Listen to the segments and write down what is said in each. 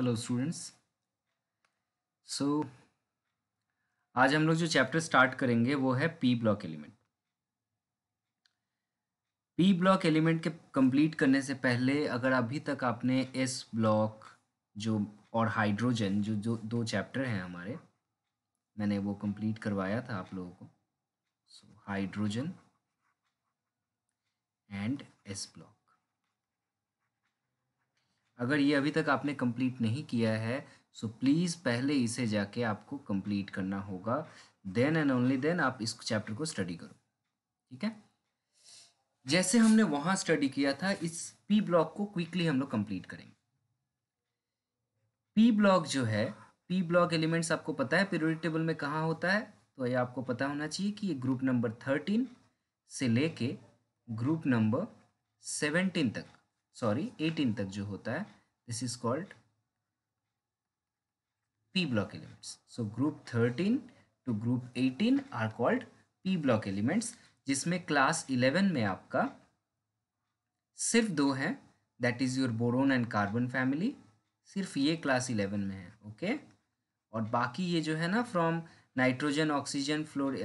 Hello students so आज हम लोग जो चैप्टर स्टार्ट करेंगे वो है P block element P block element के कंप्लीट करने से पहले अगर अभी तक आपने एस ब्लॉक जो और हाइड्रोजन जो जो दो चैप्टर हैं हमारे मैंने वो कंप्लीट करवाया था आप लोगों को so hydrogen and S block अगर ये अभी तक आपने कंप्लीट नहीं किया है सो so प्लीज़ पहले इसे जाके आपको कंप्लीट करना होगा देन एंड ओनली देन आप इस चैप्टर को स्टडी करो ठीक है जैसे हमने वहाँ स्टडी किया था इस पी ब्लॉक को क्विकली हम लोग कंप्लीट करेंगे पी ब्लॉक जो है पी ब्लॉक एलिमेंट्स आपको पता है पीरियड टेबल में कहाँ होता है तो ये आपको पता होना चाहिए कि ये ग्रुप नंबर थर्टीन से लेके ग्रुप नंबर सेवेंटीन तक सॉरी एटीन तक जो होता है This is called P block elements. So group 13 to group 18 are called P block elements जिसमें क्लास 11 में आपका सिर्फ दो है that is your boron and carbon family सिर्फ ये क्लास 11 में है ओके okay? और बाकी ये जो है ना from nitrogen oxygen floor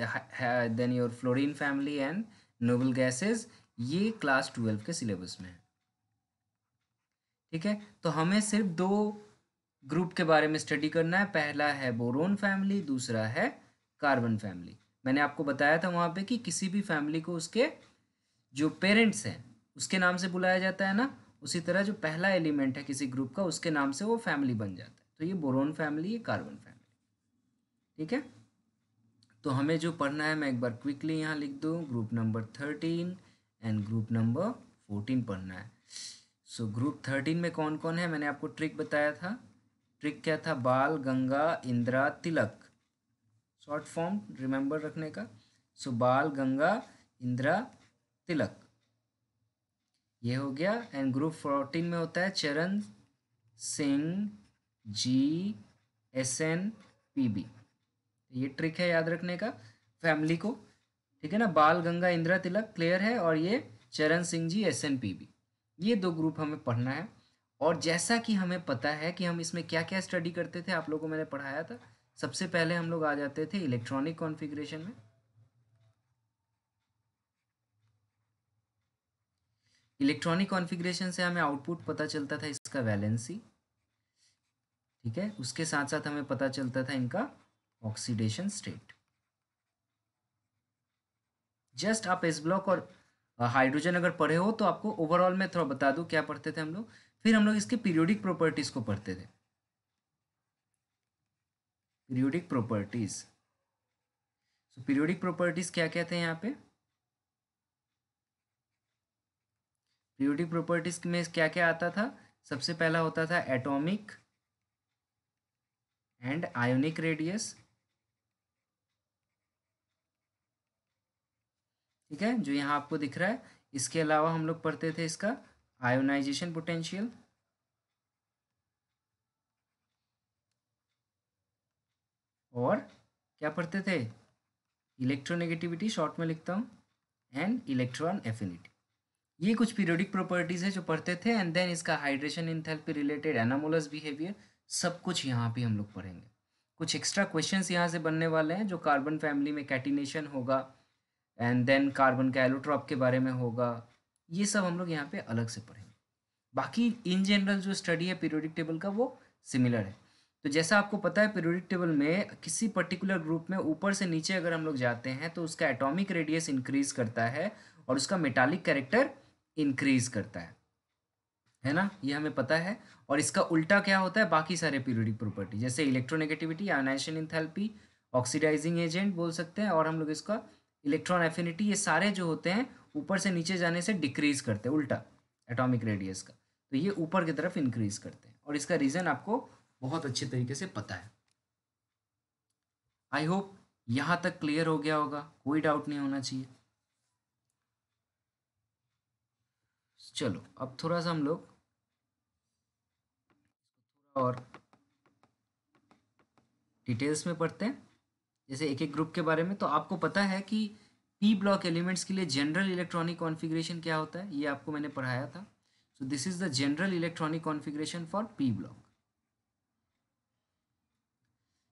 then your fluorine family and noble gases ये क्लास 12 के सिलेबस में है ठीक है तो हमें सिर्फ दो ग्रुप के बारे में स्टडी करना है पहला है बोरोन फैमिली दूसरा है कार्बन फैमिली मैंने आपको बताया था वहाँ पे कि किसी भी फैमिली को उसके जो पेरेंट्स हैं उसके नाम से बुलाया जाता है ना उसी तरह जो पहला एलिमेंट है किसी ग्रुप का उसके नाम से वो फैमिली बन जाता है तो ये बोरोन फैमिली ये कार्बन फैमिली ठीक है तो हमें जो पढ़ना है मैं एक बार क्विकली यहाँ लिख दूँ group number thirteen and group number fourteen पढ़ना है सो ग्रुप थर्टीन में कौन कौन है मैंने आपको ट्रिक बताया था ट्रिक क्या था Bal Ganga Indira Tilak short form remember रखने का सो so, बाल गंगा इंदिरा तिलक ये हो गया एंड ग्रुप फोर्टीन में होता है Charan Singh ji S N P B ये ट्रिक है याद रखने का फैमिली को ठीक है ना बाल गंगा इंदिरा तिलक क्लियर है और ये Charan Singh ji S N P B ये दो ग्रुप हमें पढ़ना है और जैसा कि हमें पता है कि हम इसमें क्या क्या स्टडी करते थे आप लोगों को मैंने पढ़ाया था सबसे पहले हम लोग आ जाते थे इलेक्ट्रॉनिक कॉन्फ़िगरेशन में इलेक्ट्रॉनिक कॉन्फ़िगरेशन से हमें आउटपुट पता चलता था इसका वैलेंसी ठीक है उसके साथ साथ हमें पता चलता था इनका ऑक्सीडेशन स्टेट जस्ट आप एस ब्लॉक और हाइड्रोजन अगर पढ़े हो तो आपको ओवरऑल में थोड़ा बता दूँ क्या पढ़ते थे हम लोग फिर हम लोग इसके पीरियोडिक प्रॉपर्टीज़ को पढ़ते थे periodic properties so periodic properties क्या क्या थे यहाँ पे पीरियोडिक प्रॉपर्टीज़ में क्या क्या आता था सबसे पहला होता था एटॉमिक एंड आयोनिक रेडियस ठीक है जो यहाँ आपको दिख रहा है इसके अलावा हम लोग पढ़ते थे इसका आयोनाइजेशन पोटेंशियल और क्या पढ़ते थे इलेक्ट्रोनेगेटिविटी शॉर्ट में लिखता हूँ एंड इलेक्ट्रॉन एफिनिटी ये कुछ पीरियोडिक प्रॉपर्टीज़ है जो पढ़ते थे एंड देन इसका hydration enthalpy related anomalous behaviour सब कुछ यहाँ पे हम लोग पढ़ेंगे कुछ एक्स्ट्रा क्वेश्चंस यहाँ से बनने वाले हैं जो कार्बन फैमिली में कैटिनेशन होगा एंड देन कार्बन का एलोट्रॉप के बारे में होगा ये सब हम लोग यहाँ पे अलग से पढ़ेंगे बाकी इन जनरल जो स्टडी है पीरियोडिक टेबल का वो सिमिलर है तो जैसा आपको पता है पीरियोडिक टेबल में किसी पर्टिकुलर ग्रुप में ऊपर से नीचे अगर हम लोग जाते हैं तो उसका एटॉमिक रेडियस इंक्रीज करता है और उसका मेटालिक कैरेक्टर इंक्रीज करता है है ना ये हमें पता है और इसका उल्टा क्या होता है बाकी सारे पीरियोडिक प्रॉपर्टी जैसे electronegativity ionisation in oxidising agent बोल सकते हैं और हम लोग इसका इलेक्ट्रॉन एफिनिटी ये सारे जो होते हैं ऊपर से नीचे जाने से डिक्रीज करते हैं उल्टा एटॉमिक रेडियस का तो ये ऊपर की तरफ इंक्रीज करते हैं और इसका रीज़न आपको बहुत अच्छे तरीके से पता है आई होप यहां तक क्लियर हो गया होगा कोई डाउट नहीं होना चाहिए चलो अब थोड़ा सा हम लोग और डिटेल्स में पढ़ते हैं जैसे एक एक ग्रुप के बारे में तो आपको पता है कि पी ब्लॉक एलिमेंट्स के लिए जनरल इलेक्ट्रॉनिक कॉन्फ़िगरेशन क्या होता है ये आपको मैंने पढ़ाया था so this is the general electronic configuration for P block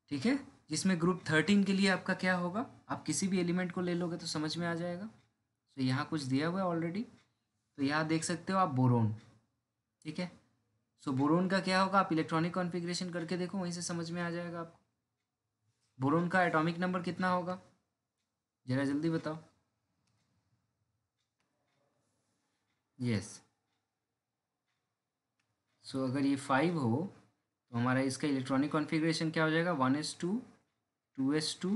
ठीक है जिसमें ग्रुप थर्टीन के लिए आपका क्या होगा आप किसी भी एलिमेंट को ले लोगे तो समझ में आ जाएगा सो so, यहाँ कुछ दिया हुआ है ऑलरेडी तो यहाँ देख सकते हो आप बोरोन ठीक है सो so, बोरोन का क्या होगा आप इलेक्ट्रॉनिक कॉन्फ़िगरेशन करके देखो वहीं से समझ में आ जाएगा आपको बोरोन का एटॉमिक नंबर कितना होगा जरा जल्दी बताओ यस सो so, अगर ये फाइव हो तो हमारा इसका इलेक्ट्रॉनिक कॉन्फ़िगरेशन क्या हो जाएगा one S two two S two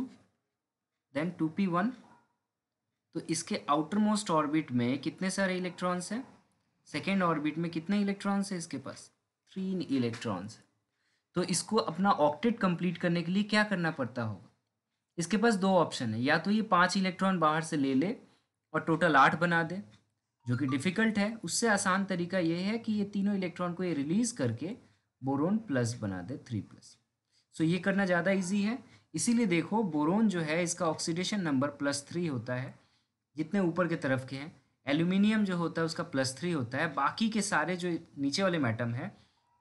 then two P one तो इसके आउटर मोस्ट ऑर्बिट में कितने सारे इलेक्ट्रॉन्स हैं सेकेंड ऑर्बिट में कितने इलेक्ट्रॉन्स हैं इसके पास थ्री इलेक्ट्रॉन्स तो इसको अपना ऑक्टेट कंप्लीट करने के लिए क्या करना पड़ता होगा इसके पास दो ऑप्शन है या तो ये पाँच इलेक्ट्रॉन बाहर से ले ले और टोटल आठ बना दे जो कि डिफ़िकल्ट है उससे आसान तरीका ये है कि ये तीनों इलेक्ट्रॉन को ये रिलीज़ करके बोरोन प्लस बना दे थ्री प्लस सो ये करना ज़्यादा ईजी है इसीलिए देखो बोरोन जो है इसका ऑक्सीडेशन नंबर प्लस थ्री होता है जितने ऊपर के तरफ के हैं एल्यूमिनियम जो होता है उसका प्लस थ्री होता है बाकी के सारे जो नीचे वाले मैटम हैं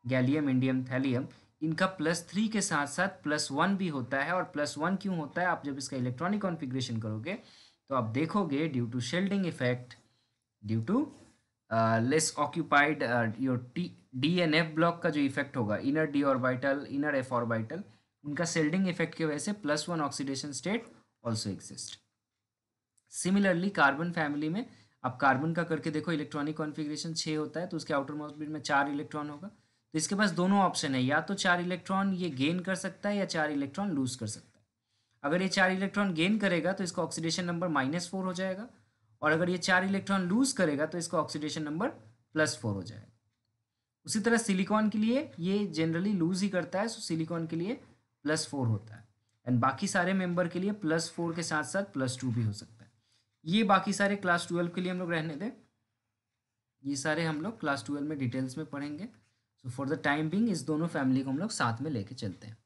गैलियम इंडियम थैलियम इनका प्लस थ्री के साथ साथ प्लस वन भी होता है और प्लस वन क्यों होता है आप जब इसका इलेक्ट्रॉनिक कॉन्फिग्रेशन करोगे तो आप देखोगे due to shielding effect due to less occupied your the D and F block का जो इफेक्ट होगा inner D orbital inner F orbital उनका सेल्डिंग इफेक्ट की वजह से plus one oxidation state also exist similarly carbon family में आप carbon का करके देखो इलेक्ट्रॉनिक कॉन्फिग्रेशन छः होता है तो उसके आउटर मोस्ट में चार इलेक्ट्रॉन होगा तो इसके पास दोनों ऑप्शन है या तो चार इलेक्ट्रॉन ये गेन कर सकता है या चार इलेक्ट्रॉन लूज कर सकता है अगर ये चार इलेक्ट्रॉन गेन करेगा तो इसका ऑक्सीडेशन नंबर माइनस फोर हो जाएगा और अगर ये चार इलेक्ट्रॉन लूज करेगा तो इसका ऑक्सीडेशन नंबर प्लस फोर हो जाएगा उसी तरह सिलिकॉन के लिए ये जनरली लूज ही करता है सो सिलिकॉन के लिए प्लस फोर होता है एंड बाकी सारे मेंबर के लिए प्लस फोर के साथ साथ प्लस टू भी हो सकता है ये बाकी सारे क्लास ट्वेल्व के लिए हम लोग रहने दें ये सारे हम लोग क्लास ट्वेल्व में डिटेल्स में पढ़ेंगे so for the time being इस दोनों फैमिली को हम लोग साथ में लेके चलते हैं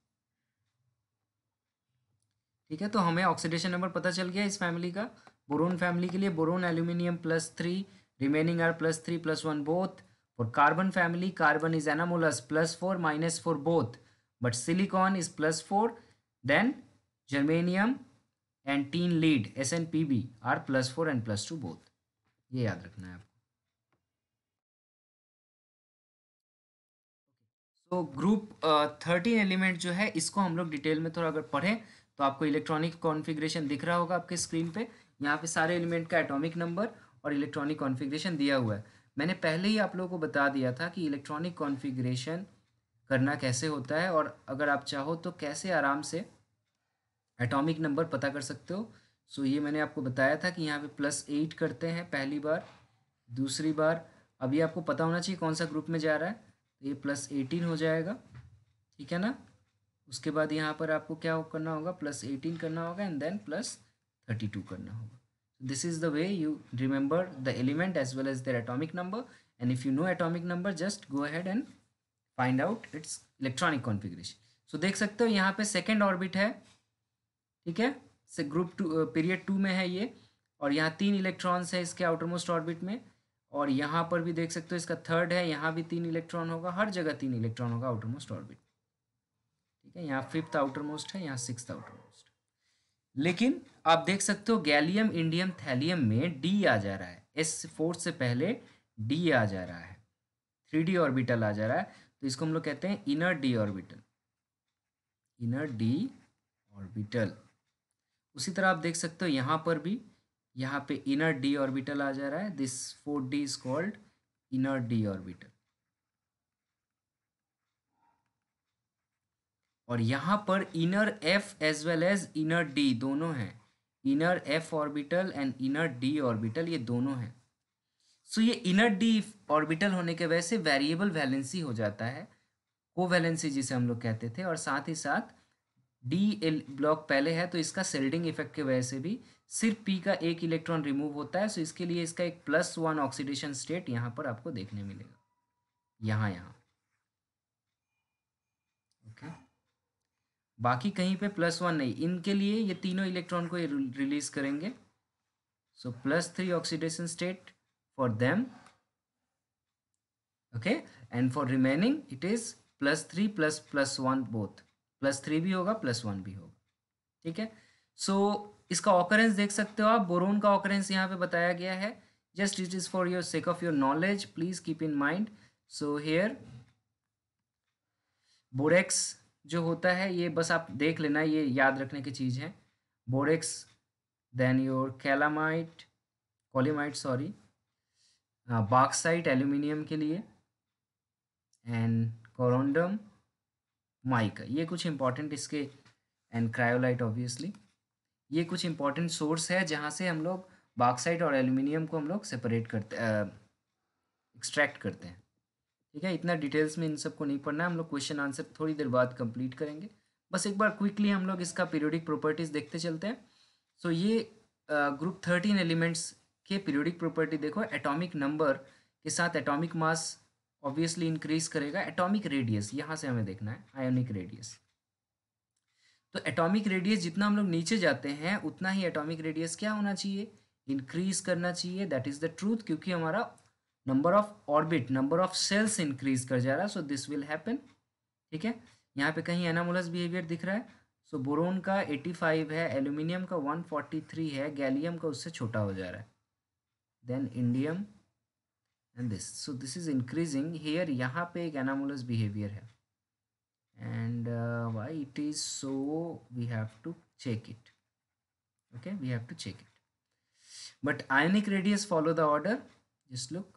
ठीक है तो हमें ऑक्सीडेशन नंबर पता चल गया इस फैमिली का बोरोन फैमिली के लिए boron aluminium plus three remaining are plus three plus one both for carbon family carbon is anomalous plus four minus four both but silicon is plus four then germanium and tin lead S N P B are plus four and plus two both ये याद रखना है आपको तो group thirteen element जो है इसको हम लोग डिटेल में थोड़ा अगर पढ़ें तो आपको इलेक्ट्रॉनिक कॉन्फ़िगरेशन दिख रहा होगा आपके स्क्रीन पे यहाँ पे सारे एलिमेंट का एटॉमिक नंबर और इलेक्ट्रॉनिक कॉन्फ़िगरेशन दिया हुआ है मैंने पहले ही आप लोगों को बता दिया था कि इलेक्ट्रॉनिक कॉन्फ़िगरेशन करना कैसे होता है और अगर आप चाहो तो कैसे आराम से एटॉमिक नंबर पता कर सकते हो सो ये मैंने आपको बताया था कि यहाँ पे प्लस एट करते हैं पहली बार दूसरी बार अभी आपको पता होना चाहिए कौन सा ग्रुप में जा रहा है तो ये प्लस एटीन हो जाएगा ठीक है ना उसके बाद यहाँ पर आपको क्या हो करना होगा प्लस एटीन करना होगा and then plus thirty two करना होगा this is the way you remember the element as well as their atomic number and if you know atomic number just go ahead and find out its electronic configuration so देख सकते हो यहाँ पे second orbit है ठीक है group to period to में है ये और यहाँ तीन इलेक्ट्रॉन्स है इसके आउटर मोस्ट ऑर्बिट में और यहाँ पर भी देख सकते हो इसका थर्ड है यहाँ भी तीन इलेक्ट्रॉन होगा हर जगह तीन इलेक्ट्रॉन होगा आउटर मोस्ट ऑर्बिट ठीक है यहाँ फिफ्थ आउटर मोस्ट है यहाँ सिक्स आउटर मोस्ट लेकिन आप देख सकते हो गैलियम इंडियम थैलियम में डी आ जा रहा है एस फोर से पहले डी आ जा रहा है थ्री डी ऑर्बिटल आ जा रहा है तो इसको हम लोग कहते हैं inner D orbital inner D orbital उसी तरह आप देख सकते हो यहाँ पर भी यहाँ पे इनर डी ऑर्बिटल आ जा रहा है this four D is called inner D orbital और यहाँ पर inner F as well as inner D दोनों हैं inner F orbital and inner D orbital ये दोनों हैं सो so, ये इनर डी ऑर्बिटल होने के वजह से वेरिएबल वैलेंसी हो जाता है को वैलेंसी जिसे हम लोग कहते थे और साथ ही साथ डी एल ब्लॉक पहले है तो इसका सेल्डिंग इफेक्ट की वजह से भी सिर्फ पी का एक इलेक्ट्रॉन रिमूव होता है सो इसके लिए इसका एक प्लस वन ऑक्सीडेशन स्टेट यहाँ पर आपको देखने मिलेगा यहाँ यहाँ ओके बाकी कहीं पे प्लस वन नहीं इनके लिए ये तीनों इलेक्ट्रॉन को रिलीज करेंगे so plus three oxidation state for them okay and for remaining it is plus three plus plus one both plus three भी होगा प्लस वन भी होगा ठीक है सो so, इसका ऑकरेंस देख सकते हो आप बोरोन का ऑकरेंस यहाँ पे बताया गया है just it is for your sake of your knowledge please keep in mind so here borax जो होता है ये बस आप देख लेना ये याद रखने की चीज़ है borax then your colemanite colemanite sorry bauxite aluminium के लिए एंड कोरोंडम माइका ये कुछ इंपॉर्टेंट इसके एंड क्रायोलाइट ऑब्वियसली ये कुछ इंपॉर्टेंट सोर्स है जहाँ से हम लोग बाक्साइट और एल्यूमिनियम को हम लोग सेपरेट करते एक्सट्रैक्ट करते हैं ठीक है इतना डिटेल्स में इन सबको नहीं पढ़ना है हम लोग क्वेश्चन आंसर थोड़ी देर बाद कंप्लीट करेंगे बस एक बार क्विकली हम लोग इसका पीरियोडिक प्रॉपर्टीज़ देखते चलते हैं सो so, ये ग्रुप थर्टीन एलिमेंट्स के पीरियोडिक प्रॉपर्टी देखो एटॉमिक नंबर के साथ एटॉमिक मास ऑब्वियसली इंक्रीज करेगा एटॉमिक रेडियस यहाँ से हमें देखना है आयोनिक रेडियस तो एटॉमिक रेडियस जितना हम लोग नीचे जाते हैं उतना ही एटॉमिक रेडियस क्या होना चाहिए इंक्रीज करना चाहिए दैट इज़ द ट्रूथ क्योंकि हमारा number of orbit number of shells increase कर जा रहा है सो दिस विल हैपन ठीक है यहाँ पे कहीं एनामोलस बिहेवियर दिख रहा है सो so, बोरोन का 85 है एल्यूमिनियम का 143 है गैलियम का उससे छोटा हो जा रहा है then indium and this so this is increasing here यहाँ पे एक एनामोलस बिहेवियर है and why it is so we have to check it okay we have to check it but ionic radius follow the order जिस look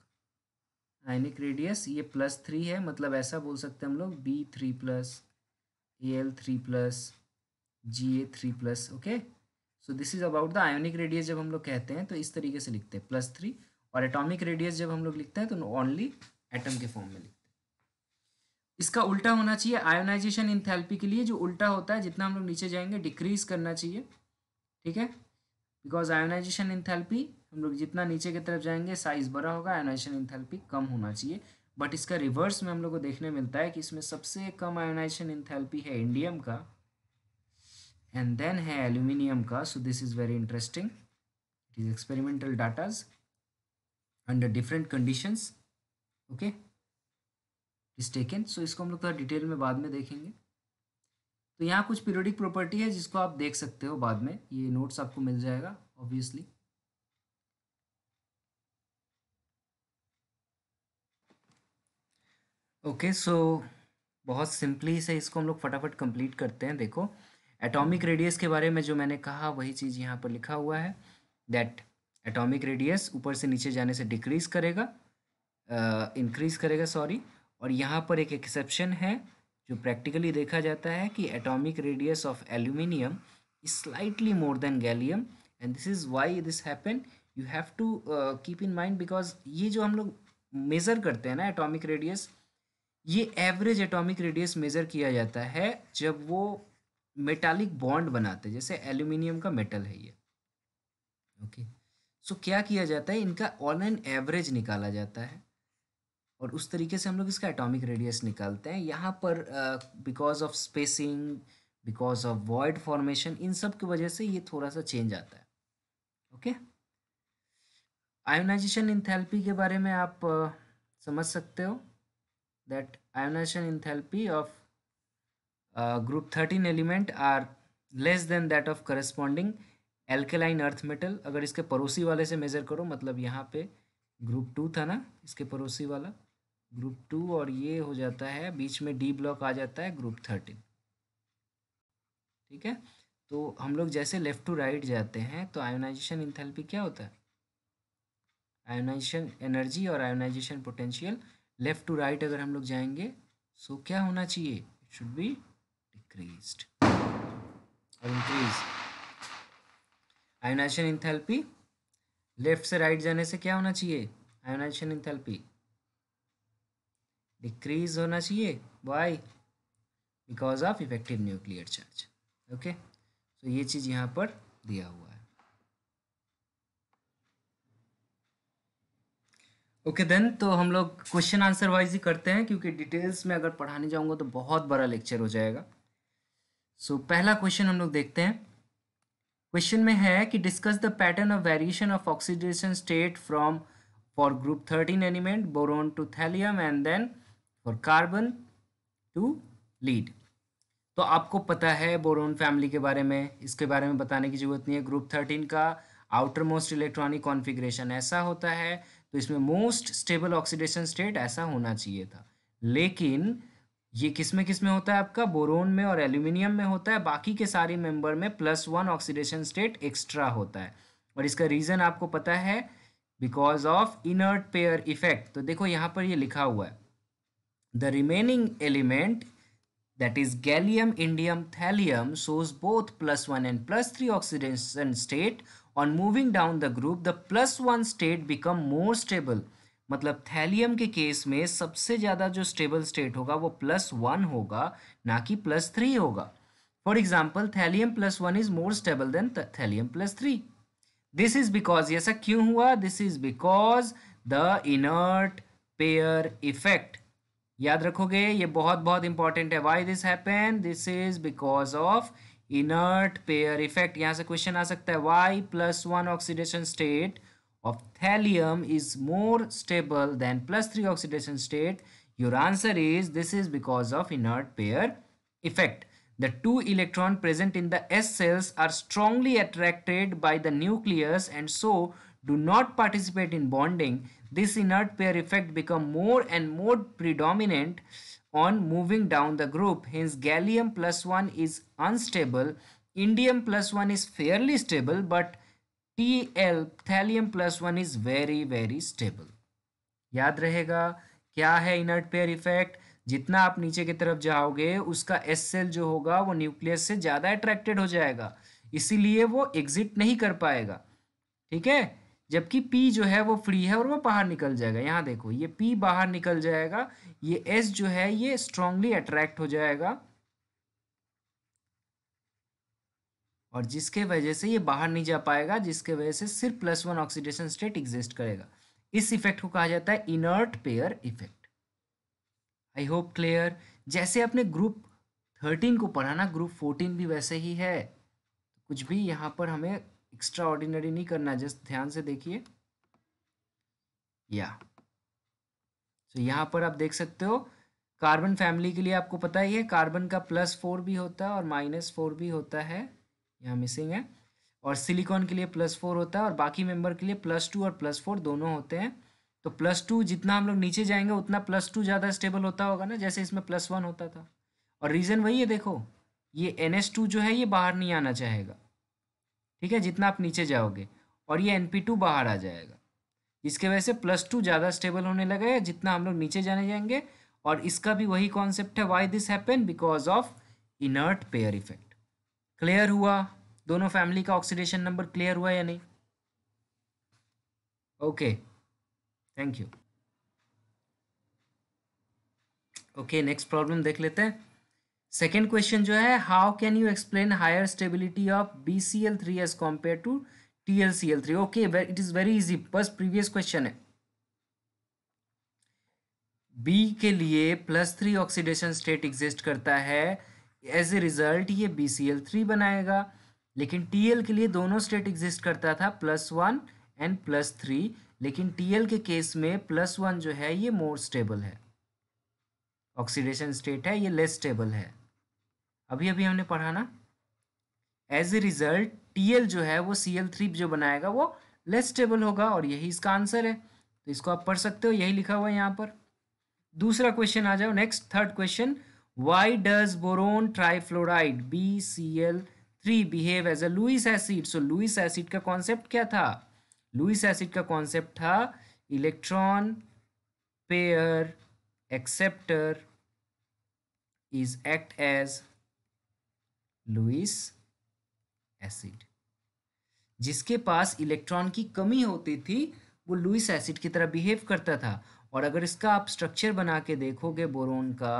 ionic radius ये plus three है मतलब ऐसा बोल सकते हैं हम लोग B three plus A L three plus G A three plus okay so this is about the ionic radius जब हम लोग कहते हैं तो इस तरीके से लिखते हैं प्लस थ्री और एटॉमिक रेडियस जब हम लोग लिखते हैं तो ओनली एटम के फॉर्म में लिखते हैं इसका उल्टा होना चाहिए आयोनाइजेशन थेरेपी के लिए जो उल्टा होता है जितना हम लोग नीचे जाएंगे डिक्रीज करना चाहिए ठीक है बिकॉज आयोनाइजेशन थेरेपी हम लोग जितना नीचे की तरफ जाएंगे साइज बड़ा होगा आयोनाइजेशन थेरेपी कम होना चाहिए बट इसका रिवर्स में हम लोग को देखने मिलता है कि इसमें सबसे कम आयोनाइजेशन थेरेपी है इंडियम का एंड देन है एल्यूमिनियम का so this is very interesting it is experimental datas under different conditions okay is taken so इसको हम लोग थोड़ा डिटेल में बाद में देखेंगे तो यहाँ कुछ पीरियोडिक प्रॉपर्टी है जिसको आप देख सकते हो बाद में ये नोट्स आपको मिल जाएगा ऑब्वियसली ओके सो बहुत सिंपली से इसको हम लोग फटाफट कंप्लीट करते हैं देखो एटॉमिक रेडियस के बारे में जो मैंने कहा वही चीज़ यहाँ पर लिखा हुआ है दैट एटॉमिक रेडियस ऊपर से नीचे जाने से डिक्रीज करेगा इंक्रीज करेगा सॉरी और यहाँ पर एक एक्सेप्शन है जो प्रैक्टिकली देखा जाता है कि atomic radius of aluminium is slightly more than gallium and this is why this happen you have to keep in mind because ये जो हम लोग मेज़र करते हैं ना एटॉमिक रेडियस ये एवरेज एटॉमिक रेडियस मेज़र किया जाता है जब वो मेटालिक बॉन्ड बनाते हैं जैसे एल्यूमिनियम का मेटल है ये ओके okay. सो क्या किया जाता है इनका ऑन एन एवरेज निकाला जाता है और उस तरीके से हम लोग इसका एटॉमिक रेडियस निकालते हैं यहाँ पर because of spacing because of void formation इन सब की वजह से ये थोड़ा सा चेंज आता है ओके आयोनाइजेशन थेरेपी के बारे में आप uh, समझ सकते हो that ionisation enthalpy of group thirteen element are less than that of corresponding alkaline earth metal अगर इसके पड़ोसी वाले से मेज़र करो मतलब यहाँ पे ग्रुप टू था ना इसके पड़ोसी वाला ग्रुप टू और ये हो जाता है बीच में डी ब्लॉक आ जाता है ग्रुप थर्टीन ठीक है तो हम लोग जैसे लेफ़्ट टू राइट जाते हैं तो आयोनाइजेशन इंथेल्पी क्या होता है आयोनाइजेशन एनर्जी और ionisation potential left to right अगर हम लोग जाएंगे सो क्या होना चाहिए इट शुड बी डिक्रीज और इंक्रीज आयोनाइजेशन इंथेल्पी लेफ्ट से राइट जाने से क्या होना चाहिए आयोनाइजेशन इंथेल्पी डिक्रीज होना चाहिए why because of effective nuclear charge okay तो ये चीज़ यहाँ पर दिया हुआ है ओके okay, देन तो हम लोग क्वेश्चन आंसर वाइज ही करते हैं क्योंकि डिटेल्स में अगर पढ़ाने जाऊंगा तो बहुत बड़ा लेक्चर हो जाएगा सो so, पहला क्वेश्चन हम लोग देखते हैं क्वेश्चन में है कि discuss the pattern of variation of oxidation state from for group thirteen element boron to thallium and then for carbon to lead तो आपको पता है बोरोन फैमिली के बारे में इसके बारे में बताने की जरूरत नहीं है ग्रुप थर्टीन का आउटर मोस्ट इलेक्ट्रॉनिक कॉन्फिग्रेशन ऐसा होता है तो इसमें मोस्ट स्टेबल ऑक्सीडेशन स्टेट ऐसा होना चाहिए था लेकिन ये किस में किस में होता है आपका बोरोन में और एल्यूमिनियम में होता है बाकी के सारे मेंबर में plus one oxidation state extra होता है और इसका रीज़न आपको पता है because of inert pair effect तो देखो यहाँ पर ये लिखा हुआ है the remaining element that is gallium indium thallium shows both plus one and plus three oxidation state on moving down the group the plus one state become more stable मतलब thallium के केस में सबसे ज़्यादा जो stable state होगा वो plus one होगा ना कि प्लस थ्री होगा for example thallium plus one is more stable than thallium plus three this is because ऐसा क्यों हुआ this is because the inert pair effect याद रखोगे ये बहुत बहुत इंपॉर्टेंट है why this happen this is because of inert pair effect यहाँ से क्वेश्चन आ सकता है why plus one oxidation state of thallium is more stable than plus 3 oxidation state? Your answer is this is because of inert pair effect. The two electron present in the S cells are strongly attracted by the nucleus and so do not participate in bonding. This inert pair effect become more and more predominant on moving down the group. Hence gallium plus 1 is unstable. Indium plus 1 is fairly stable but TL thallium plus one is very very stable याद रहेगा क्या है inert pair effect जितना आप नीचे की तरफ जाओगे उसका एस सेल जो होगा वो न्यूक्लियस से ज़्यादा अट्रैक्टेड हो जाएगा इसीलिए वो एग्जिट नहीं कर पाएगा ठीक है जबकि पी जो है वो फ्री है और वो बाहर निकल जाएगा यहाँ देखो ये पी बाहर निकल जाएगा ये एस जो है ये स्ट्रांगली अट्रैक्ट हो जाएगा और जिसके वजह से ये बाहर नहीं जा पाएगा जिसके वजह से सिर्फ plus one oxidation state exist करेगा इस इफेक्ट को कहा जाता है inert pair effect I hope clear जैसे अपने ग्रुप थर्टीन को पढ़ाना ग्रुप फोर्टीन भी वैसे ही है कुछ भी यहाँ पर हमें एक्स्ट्रा ऑर्डिनरी नहीं करना जस्ट ध्यान से देखिए या तो यहाँ पर आप देख सकते हो कार्बन फैमिली के लिए आपको पता ही है कार्बन का प्लस फोर भी होता है और माइनस फोर भी होता है यहाँ मिसिंग है और सिलिकॉन के लिए प्लस फोर होता है और बाकी मेंबर के लिए प्लस टू और प्लस फोर दोनों होते हैं तो प्लस टू जितना हम लोग नीचे जाएंगे उतना प्लस टू ज़्यादा स्टेबल होता होगा ना जैसे इसमें प्लस वन होता था और रीज़न वही है देखो ये एन एस टू जो है ये बाहर नहीं आना चाहेगा ठीक है जितना आप नीचे जाओगे और ये एन पी टू बाहर आ जाएगा इसके वजह से प्लस टू ज़्यादा स्टेबल होने लगे जितना हम लोग नीचे जाने जाएंगे और इसका भी वही कॉन्सेप्ट है why this happen because of inert pair effect clear हुआ दोनों फैमिली का ऑक्सीडेशन नंबर क्लियर हुआ या नहीं okay thank you okay next problem देख लेते हैं सेकेंड क्वेश्चन जो है how can you explain higher stability of B C L three as compare to T L C L three okay it is very easy बस previous question है B के लिए plus three oxidation state exist करता है as a result ये B C L three बनाएगा लेकिन T L के लिए दोनों स्टेट एग्जिस्ट करता था plus one and plus three लेकिन टी एल के केस में प्लस वन जो है ये मोर स्टेबल है ऑक्सीडेशन स्टेट है ये लेस स्टेबल है अभी अभी हमने पढ़ा ना as a result T L जो है वो सी एल थ्री जो बनाएगा वो लेस स्टेबल होगा और यही इसका आंसर है तो इसको आप पढ़ सकते हो यही लिखा हुआ है यहाँ पर दूसरा क्वेश्चन आ जाओ next third question Why B C L three behave as a Lewis acid so Lewis acid का कॉन्सेप्ट क्या था लुइस एसिड का कॉन्सेप्ट था electron pair acceptor is act as Lewis acid जिसके पास इलेक्ट्रॉन की कमी होती थी वो लुइस एसिड की तरह बिहेव करता था और अगर इसका आप स्ट्रक्चर बना के देखोगे बोरोन का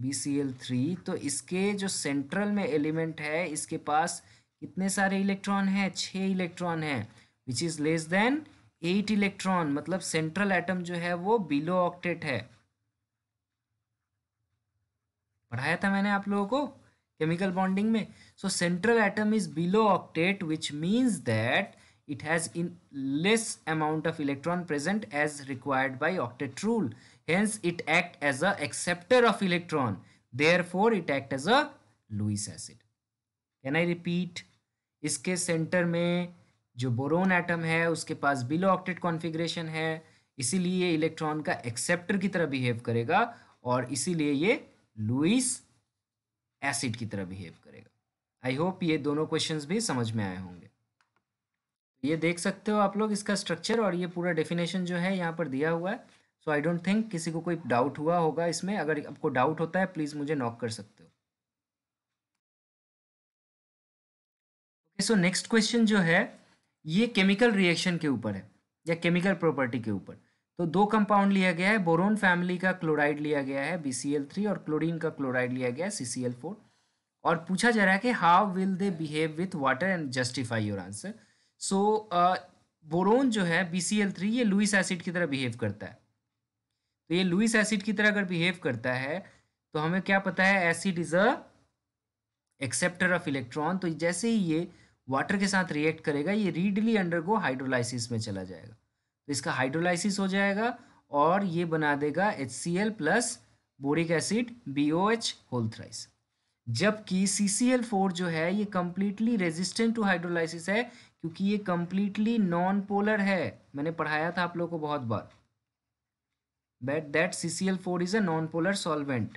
बी सी एल थ्री तो इसके जो सेंट्रल में एलिमेंट है इसके पास कितने सारे इलेक्ट्रॉन हैं छः इलेक्ट्रॉन हैं which is less than eight electron मतलब सेंट्रल एटम जो है वो बिलो ऑक्टेट है पढ़ाया था मैंने आप लोगों को केमिकल बॉन्डिंग में so central atom is below octet which means that it has in less amount of electron present as required by octet rule hence it act as a acceptor of electron therefore it act as a Lewis acid can I repeat इसके center में जो boron atom है उसके पास below octet configuration है इसीलिए electron का acceptor की तरह बिहेव करेगा और इसीलिए ये लुइस एसिड की तरह बिहेव करेगा आई होप ये दोनों क्वेश्चन भी समझ में आए होंगे ये देख सकते हो आप लोग इसका स्ट्रक्चर और ये पूरा डेफिनेशन जो है यहाँ पर दिया हुआ है सो आई डोंट थिंक किसी को कोई डाउट हुआ होगा इसमें अगर आपको डाउट होता है प्लीज़ मुझे नॉक कर सकते हो ओके सो नेक्स्ट क्वेश्चन जो है ये केमिकल रिएक्शन के ऊपर है या केमिकल प्रॉपर्टी के ऊपर तो दो कंपाउंड लिया गया है बोरोन फैमिली का क्लोराइड लिया गया है बी थ्री और क्लोरिन का क्लोराइड लिया गया है सी फोर और पूछा जा रहा है कि how will they behave with water and justify your answer so boron जो है बी थ्री ये लुइस एसिड की तरह बिहेव करता है तो ये लुइस एसिड की तरह अगर बिहेव करता है तो हमें क्या पता है acid is a acceptor of electron तो जैसे ही ये वाटर के साथ रिएक्ट करेगा ये रीडली अंडरगो हाइड्रोलाइसिस में चला जाएगा तो इसका हाइड्रोलाइसिस हो जाएगा और ये बना देगा H C L plus boric acid B O H whole thrice जबकि सी सी एल फोर जो है ये कम्प्लीटली रेजिस्टेंट टू हाइड्रोलाइसिस है क्योंकि ये कम्प्लीटली नॉन पोलर है मैंने पढ़ाया था आप लोगों को बहुत बार बैट that C C L four is a non polar solvent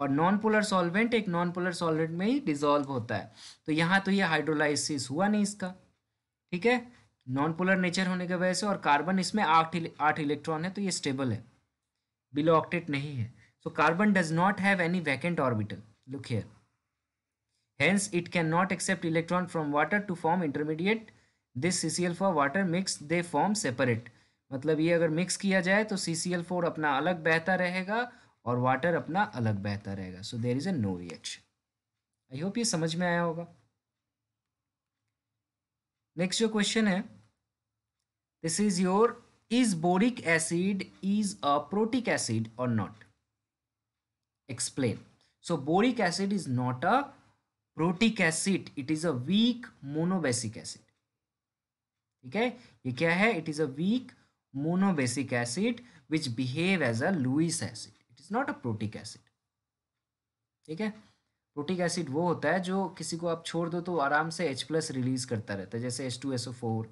और नॉन पोलर सॉल्वेंट एक नॉन पोलर सॉल्वेंट में ही डिजॉल्व होता है तो यहाँ तो ये हाइड्रोलाइसिस हुआ नहीं इसका ठीक है नॉन पोलर नेचर होने की वजह से और कार्बन इसमें आठ आठ इलेक्ट्रॉन है तो ये स्टेबल है बिलो ऑक्टेट नहीं है so carbon does not have any vacant orbital look here hence it can not accept electron from water to form intermediate this C C L four water mix they form separate मतलब ये अगर mix किया जाए तो सी C L four अपना अलग बहता रहेगा और वाटर अपना अलग बहता रहेगा so there is a no reaction I hope ये समझ में आया होगा नेक्स्ट जो क्वेश्चन है this is your is boric acid is a protic acid और not explain so boric acid is not a protic acid it is a weak monobasic acid ठीक है ये क्या है it is a weak monobasic acid which behave as a Lewis acid. It is not a proteic acid. ठीक है protic acid वो होता है जो किसी को आप छोड़ दो तो आराम से H प्लस रिलीज करता रहता है जैसे H2SO4 to S O four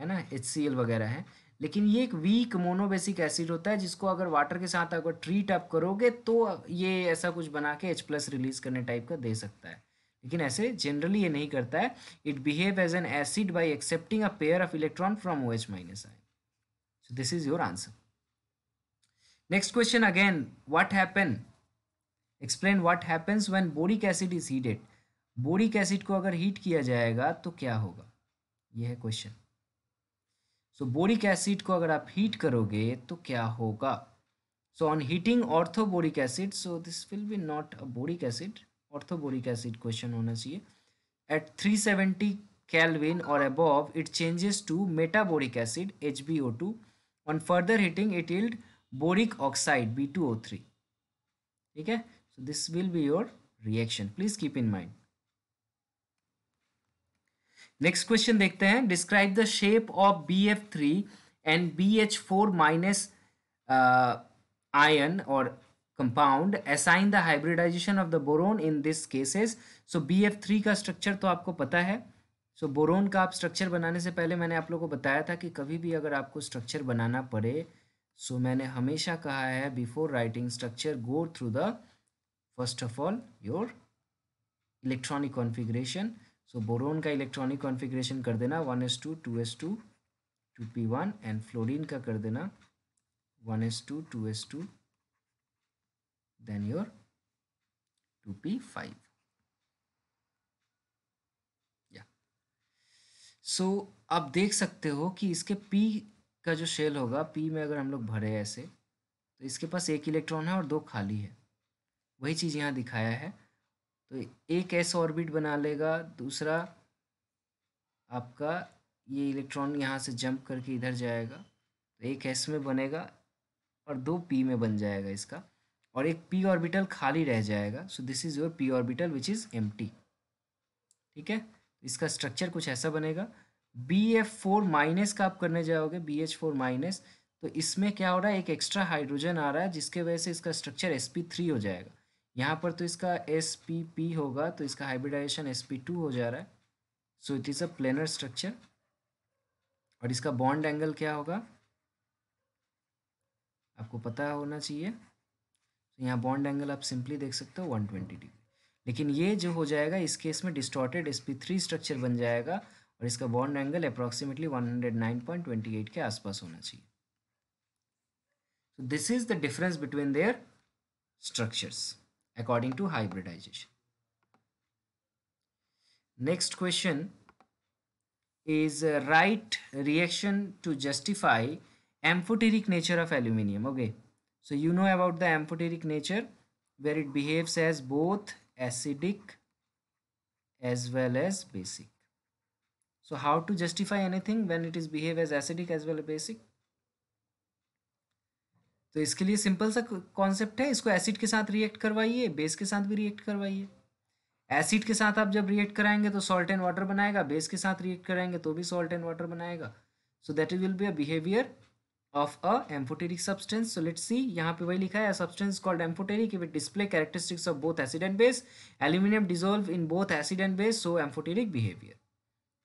है ना एच सी एल वगैरह है लेकिन ये एक वीक मोनोबेसिक एसिड होता है जिसको अगर वाटर के साथ अगर ट्रीट आप करोगे तो ये ऐसा कुछ बना के एच प्लस रिलीज करने टाइप का दे सकता है लेकिन ऐसे जनरली ये नहीं करता है it behave as an acid by accepting a pair of electron from O H minus I So this is your answer. Next question again, what happened? Explain what happens when boric acid is heated. Boric acid को अगर heat किया जाएगा तो क्या होगा यह है question so boric acid को अगर आप हीट करोगे तो क्या होगा so on heating orthoboric acid so this will be not a boric acid orthoboric acid question होना चाहिए एट 370 सेवेंटी कैलविन और above it changes to metaboric acid H B O two on further heating it yield boric oxide b2o3 ठीक है so this will be your reaction please keep in mind next question देखते हैं describe the shape of B F three and B H four minus ion और compound assign the hybridization of the boron in this cases so B F three का structure तो आपको पता है सो so, boron का आप स्ट्रक्चर बनाने से पहले मैंने आप लोगों को बताया था कि कभी भी अगर आपको स्ट्रक्चर बनाना पड़े सो so मैंने हमेशा कहा है before writing structure go through the first of all your electronic configuration so boron का इलेक्ट्रॉनिक कॉन्फिग्रेशन कर देना one S two two S two two P one and fluorine का कर देना one S two two S two then your two P five so so, आप देख सकते हो कि इसके पी का जो शेल होगा पी में अगर हम लोग भरे ऐसे तो इसके पास एक इलेक्ट्रॉन है और दो खाली है वही चीज़ यहाँ दिखाया है तो एक ऐसा ऑर्बिट बना लेगा दूसरा आपका ये इलेक्ट्रॉन यहाँ से जंप करके इधर जाएगा तो एक एस में बनेगा और दो पी में बन जाएगा इसका और एक पी ऑर्बिटल खाली रह जाएगा so this is your P orbital which is एम ठीक है इसका स्ट्रक्चर कुछ ऐसा बनेगा बी एफ फोर माइनस का आप करने जाओगे बी एच फोर माइनस तो इसमें क्या हो रहा है एक एक्स्ट्रा हाइड्रोजन आ रहा है जिसके वजह से इसका स्ट्रक्चर एस पी थ्री हो जाएगा यहाँ पर तो इसका एस पी पी होगा तो इसका हाइब्रिडाइजेशन एस पी टू हो जा रहा है so it is a planar structure और इसका बॉन्ड एंगल क्या होगा आपको पता होना चाहिए यहाँ बॉन्ड एंगल आप सिंपली देख सकते हो वन ट्वेंटी डिग्री लेकिन ये जो हो जाएगा इस केस में डिस्टॉर्टेड थ्री स्ट्रक्चर बन जाएगा और इसका बॉन्ड एंगल अप्रॉक्सीमेटली एट के आसपास होना चाहिए so this is the difference between their structures according to hybridization next question is write reaction to justify amphoteric nature of aluminium okay so you know about the amphoteric nature where it behaves as both acidic as well as basic. So how to justify anything when it is behave as acidic as well as basic? तो इसके लिए simple सा concept है इसको acid के साथ react करवाइए base के साथ भी रिएक्ट करवाइए एसिड के साथ आप जब रिएक्ट कराएंगे तो सॉल्ट एंड वाटर बनाएगा बेस के साथ रिएक्ट कराएंगे तो भी सॉल्ट एंड वाटर बनाएगा so that will be a behaviour of a amphoteric substance. So let's see यहाँ पे वही लिखा है a substance called amphoteric if it display characteristics of both acid and base. Aluminium dissolve in both acid and base so amphoteric behavior.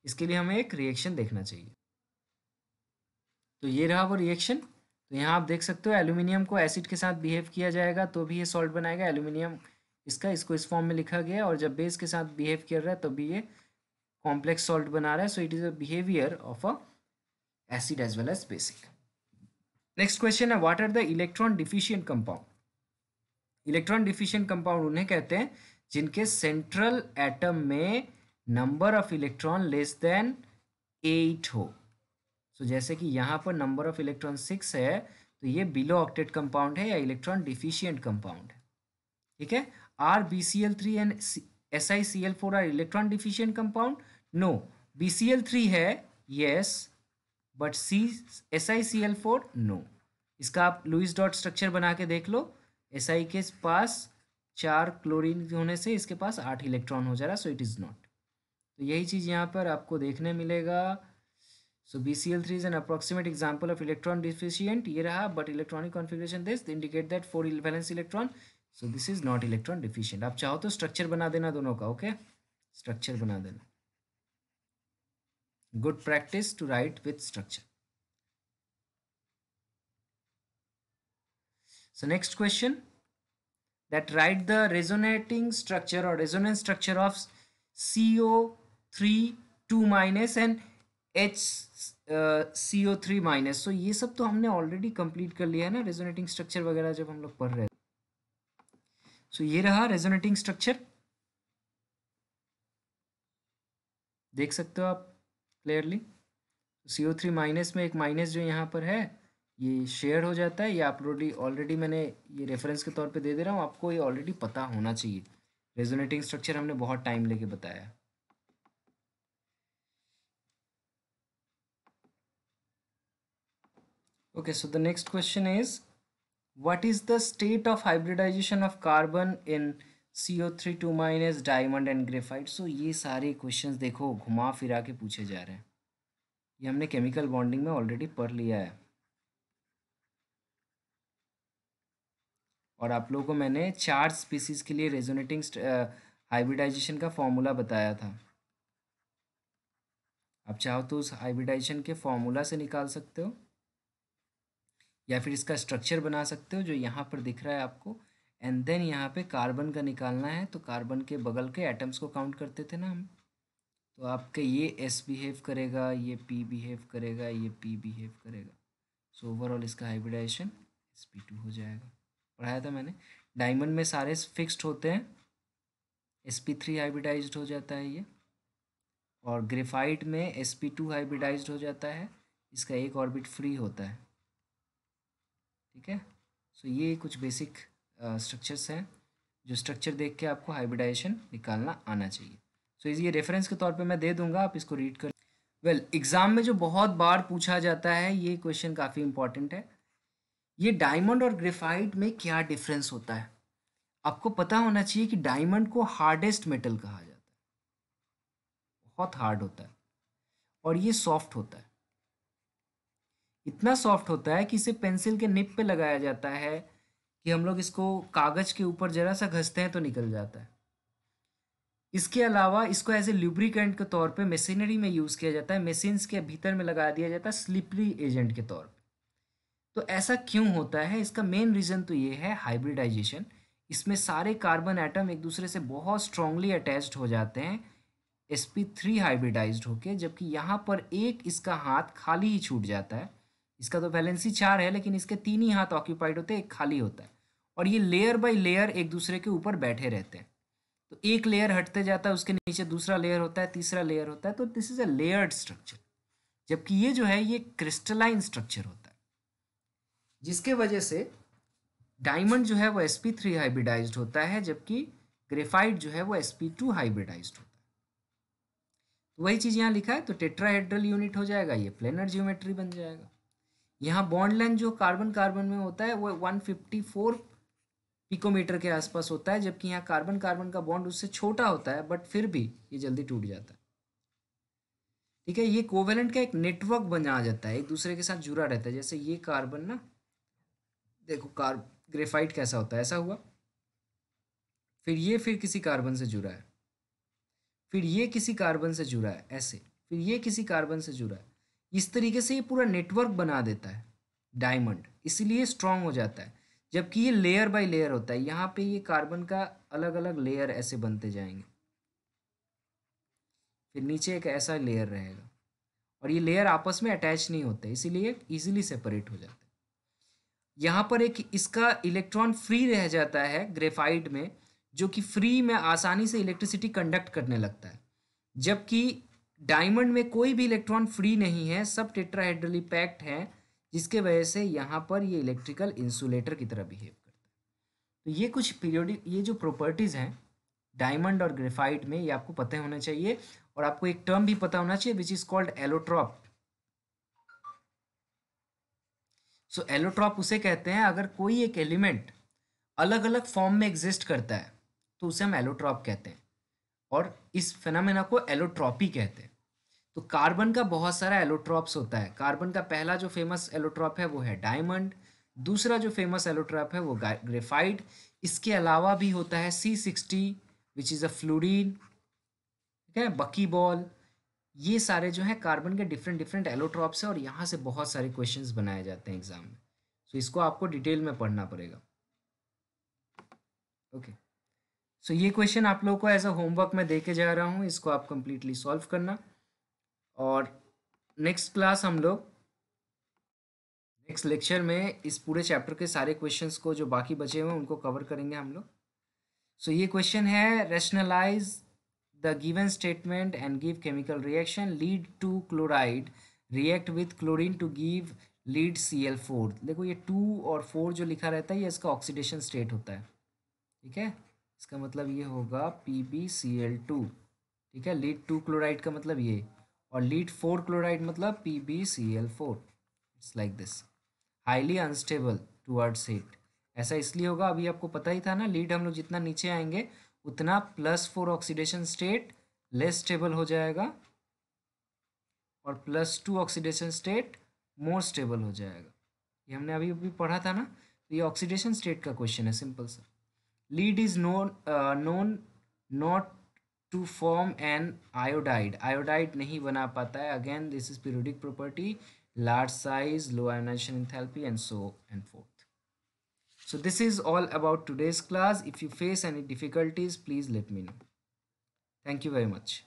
इसके लिए हमें एक reaction देखना चाहिए तो ये रहा वो रिएक्शन तो यहाँ आप देख सकते हो एल्यूमिनियम को एसिड के साथ बिहेव किया जाएगा तो भी ये सॉल्ट बनाएगा एल्यूमिनियम इसका इसको इस फॉर्म में लिखा गया और जब बेस के साथ बिहेव कर रहा है तब तो भी ये कॉम्प्लेक्स सॉल्ट बना रहा है so it is a behaviour of a acid as well as basic next question है what are the electron deficient compound electron deficient compound उन्हें कहते हैं जिनके सेंट्रल एटम में number of electron less than eight हो so so, जैसे कि यहाँ पर नंबर ऑफ इलेक्ट्रॉन सिक्स है तो ये बिलो ऑक्टेट कंपाउंड है या इलेक्ट्रॉन डिफिशियंट कंपाउंड है ठीक है are B C L three and S I C L four are electron deficient compound no B C L three है yes yes, but C S I C L four no इसका आप Louis dot structure बना के देख लो S SI के पास चार chlorine होने से इसके पास आठ इलेक्ट्रॉन हो जा रहा सो इट इज़ नॉट तो यही चीज़ यहाँ पर आपको देखने मिलेगा so B C L three is an approximate example of electron deficient ये रहा but electronic configuration this indicate that four valence electron so this is not electron deficient आप चाहो तो स्ट्रक्चर बना देना दोनों का ओके okay? स्ट्रक्चर बना देना good practice to write with structure. So next question that write the resonating structure or resonance structure of CO3 2 minus and h C O three minus तो ये सब तो हमने ऑलरेडी कंप्लीट कर लिया है ना रेजोनेटिंग स्ट्रक्चर वगैरह जब हम लोग पढ़ रहे थे सो so, ये रहा रेजोनेटिंग स्ट्रक्चर देख सकते हो आप clearly C O three minus में एक माइनस जो यहाँ पर है ये शेयर हो जाता है ये आप ऑलरेडी ऑलरेडी मैंने ये रेफरेंस के तौर पे दे दे रहा हूँ आपको ये ऑलरेडी पता होना चाहिए रेजोनेटिंग स्ट्रक्चर हमने बहुत टाइम लेके बताया okay so the next question is what is the state of hybridization of carbon in C O three two minus diamond and graphite so ये सारे क्वेश्चन देखो घुमा फिरा के पूछे जा रहे हैं ये हमने केमिकल बॉन्डिंग में ऑलरेडी पढ़ लिया है और आप लोगों को मैंने चार स्पीसीज के लिए रेजोनेटिंग हाइब्रिडाइजेशन का फॉर्मूला बताया था आप चाहो तो उस हाइब्रिडाइजेशन के फॉर्मूला से निकाल सकते हो या फिर इसका स्ट्रक्चर बना सकते हो जो यहाँ पर दिख रहा है आपको एंड देन यहाँ पे कार्बन का निकालना है तो कार्बन के बगल के एटम्स को काउंट करते थे ना हम तो आपके ये एस बिहेव करेगा ये पी बिहेव करेगा ये पी बिहेव करेगा सो ओवरऑल इसका हाइब्रिडाइजेशन एस पी टू हो जाएगा पढ़ाया था मैंने डायमंड में सारे फिक्स्ड होते हैं एस पी थ्री हाइब्रिडाइज हो जाता है ये और ग्रेफाइट में एस पी टू हाइब्रिडाइज हो जाता है इसका एक ऑर्बिट फ्री होता है ठीक है सो so, ये कुछ बेसिक स्ट्रक्चर्स हैं जो स्ट्रक्चर देख के आपको हाइब्रिडाइजेशन निकालना आना चाहिए सो so, ये रेफरेंस के तौर पे मैं दे दूंगा आप इसको रीड कर वेल एग्ज़ाम में जो बहुत बार पूछा जाता है ये क्वेश्चन काफ़ी इंपॉर्टेंट है ये डायमंड और ग्रेफाइट में क्या डिफरेंस होता है आपको पता होना चाहिए कि डायमंड को हार्डेस्ट मेटल कहा जाता है बहुत हार्ड होता है और ये सॉफ्ट होता है इतना सॉफ्ट होता है कि इसे पेंसिल के निप पे लगाया जाता है कि हम लोग इसको कागज़ के ऊपर ज़रा सा घसते हैं तो निकल जाता है इसके अलावा इसको एज ए ल्यूब्रिकेंट के तौर पे मशीनरी में यूज़ किया जाता है मशीन्स के भीतर में लगा दिया जाता है स्लिपरी एजेंट के तौर पे तो ऐसा क्यों होता है इसका मेन रीज़न तो ये है हाइब्रिडाइजेशन इसमें सारे कार्बन एटम एक दूसरे से बहुत स्ट्रांगली अटैच्ड हो जाते हैं एस पी थ्री हाइब्रिडाइज होके जबकि यहाँ पर एक इसका हाथ खाली ही छूट जाता है इसका तो वैलेंसी चार है लेकिन इसके तीन ही हाथ ऑक्यूपाइड होते हैं एक खाली होता है और ये लेयर बाय लेयर एक दूसरे के ऊपर बैठे रहते हैं तो एक लेयर हटते जाता है उसके नीचे दूसरा लेयर होता है तीसरा लेयर होता है तो this is a layered structure जबकि ये जो है ये क्रिस्टलाइन स्ट्रक्चर होता है जिसके वजह से डायमंड जो है वो एस पी होता है जबकि ग्रेफाइट जो है वो एस पी टू होता है तो वही चीज़ यहाँ लिखा है तो टेट्राहेड्रल यूनिट हो जाएगा ये प्लेनर ज्योमेट्री बन जाएगा यहाँ बॉन्ड लेंथ जो कार्बन कार्बन में होता है वो 154 पिकोमीटर के आसपास होता है जबकि यहाँ कार्बन कार्बन का बॉन्ड उससे छोटा होता है बट फिर भी ये जल्दी टूट जाता है ठीक है ये कोवेलेंट का एक नेटवर्क बना जाता है एक दूसरे के साथ जुड़ा रहता है जैसे ये कार्बन ना देखो कार्ब ग्रेफाइट कैसा होता है ऐसा हुआ फिर ये फिर किसी कार्बन से जुड़ा है फिर ये किसी कार्बन से जुड़ा है ऐसे फिर ये किसी कार्बन से जुड़ा है इस तरीके से ये पूरा नेटवर्क बना देता है डायमंड इसीलिए स्ट्रांग हो जाता है जबकि ये लेयर बाय लेयर होता है यहाँ पे ये कार्बन का अलग अलग लेयर ऐसे बनते जाएंगे फिर नीचे एक ऐसा लेयर रहेगा और ये लेयर आपस में अटैच नहीं होते इसीलिए इजीली सेपरेट हो जाते यहाँ पर एक इसका इलेक्ट्रॉन फ्री रह जाता है ग्रेफाइट में जो कि फ्री में आसानी से इलेक्ट्रिसिटी कंडक्ट करने लगता है जबकि डायमंड में कोई भी इलेक्ट्रॉन फ्री नहीं है सब टेट्राहेड्रली पैक्ड हैं जिसके वजह से यहाँ पर ये इलेक्ट्रिकल इंसुलेटर की तरह बिहेव करता है तो ये कुछ पीरियोडिक ये जो प्रॉपर्टीज़ हैं डायमंड और ग्रेफाइट में ये आपको पता होना चाहिए और आपको एक टर्म भी पता होना चाहिए which is called allotrope so so, allotrope उसे कहते हैं अगर कोई एक एलिमेंट अलग अलग फॉर्म में एग्जिस्ट करता है तो उसे हम एलोट्रॉप कहते हैं और इस फेनामिना को एलोट्रॉपी कहते हैं तो कार्बन का बहुत सारा एलोट्रॉप्स होता है कार्बन का पहला जो फेमस एलोट्रॉप है वो है डायमंड दूसरा जो फेमस एलोट्रॉप है वो ग्रेफाइड इसके अलावा भी होता है C sixty which is a fullerene ठीक है बकी बॉल ये सारे जो है कार्बन के डिफरेंट डिफरेंट एलोट्रॉप्स हैं और यहाँ से बहुत सारे क्वेश्चंस बनाए जाते हैं एग्जाम में सो so, इसको आपको डिटेल में पढ़ना पड़ेगा ओके okay. सो so, ये क्वेश्चन आप लोगों को एज अ होमवर्क मैं दे के जा रहा हूँ इसको आप कंप्लीटली सॉल्व करना और नेक्स्ट क्लास हम लोग नेक्स्ट लेक्चर में इस पूरे चैप्टर के सारे क्वेश्चंस को जो बाकी बचे हुए हैं उनको कवर करेंगे हम लोग सो so, ये क्वेश्चन है rationalise the given statement and give chemical reaction lead two chloride react with chlorine to give lead C L four देखो ये टू और फोर जो लिखा रहता है ये इसका ऑक्सीडेशन स्टेट होता है ठीक है इसका मतलब ये होगा P B C L two ठीक है लीड टू क्लोराइड का मतलब ये और लीड फोर क्लोराइड मतलब P B C L four it's like this highly unstable towards heat ऐसा इसलिए होगा अभी आपको पता ही था ना लीड हम लोग जितना नीचे आएंगे उतना plus four oxidation state less stable हो जाएगा और plus two oxidation state more stable हो जाएगा ये हमने अभी अभी पढ़ा था ना तो ये ऑक्सीडेशन स्टेट का क्वेश्चन है सिंपल सा lead is known known not to form an iodide iodide नहीं बना पाता है again this is periodic property large size low ionization enthalpy and so and forth so this is all about today's class if you face any difficulties please let me know thank you very much